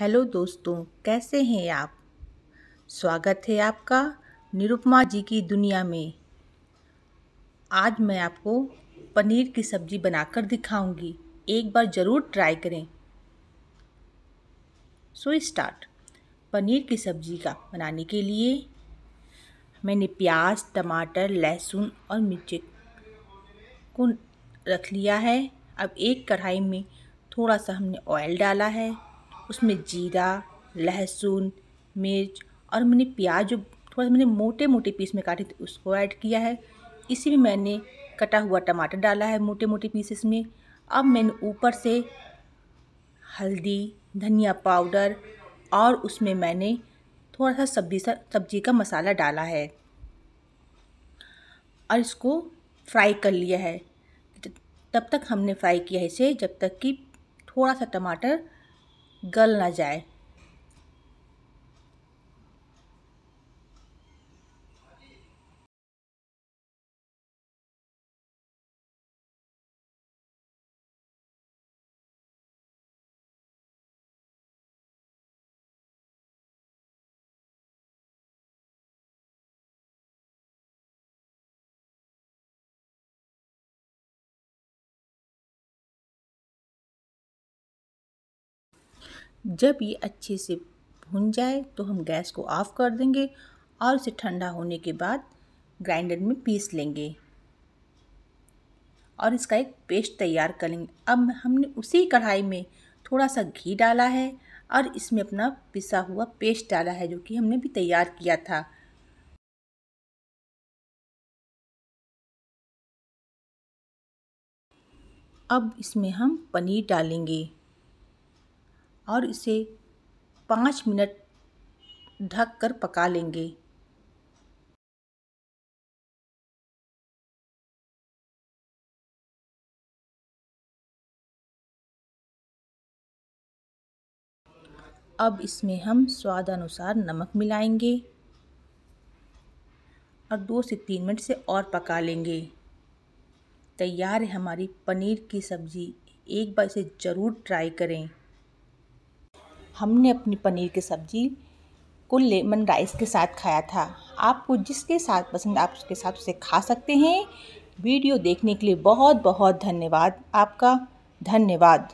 hello दोस्तों कैसे हैं आप स्वागत है आपका निरुपमा जी की दुनिया में आज मैं आपको पनीर की सब्ज़ी बनाकर दिखाऊंगी एक बार ज़रूर ट्राई करें सो स्टार्ट पनीर की सब्ज़ी का बनाने के लिए मैंने प्याज टमाटर लहसुन और मिर्ची को रख लिया है अब एक कढ़ाई में थोड़ा सा हमने ऑयल डाला है उसमें जीरा लहसुन मिर्च और मैंने प्याज जो थोड़ा मैंने मोटे मोटे पीस में काटे थे उसको ऐड किया है इसी में मैंने कटा हुआ टमाटर डाला है मोटे मोटे पीसेस में अब मैंने ऊपर से हल्दी धनिया पाउडर और उसमें मैंने थोड़ा सा सब्जी सा सब्जी का मसाला डाला है और इसको फ्राई कर लिया है तब तक हमने फ्राई किया है इसे जब तक कि थोड़ा सा टमाटर गल ना जाए जब ये अच्छे से भुन जाए तो हम गैस को ऑफ़ कर देंगे और इसे ठंडा होने के बाद ग्राइंडर में पीस लेंगे और इसका एक पेस्ट तैयार कर लेंगे अब हमने उसी कढ़ाई में थोड़ा सा घी डाला है और इसमें अपना पिसा हुआ पेस्ट डाला है जो कि हमने भी तैयार किया था अब इसमें हम पनीर डालेंगे और इसे पाँच मिनट ढक कर पका लेंगे अब इसमें हम स्वाद अनुसार नमक मिलाएंगे और दो से तीन मिनट से और पका लेंगे तैयार है हमारी पनीर की सब्ज़ी एक बार इसे ज़रूर ट्राई करें हमने अपनी पनीर की सब्ज़ी को लेमन राइस के साथ खाया था आपको जिसके साथ पसंद आप उसके साथ उसे खा सकते हैं वीडियो देखने के लिए बहुत बहुत धन्यवाद आपका धन्यवाद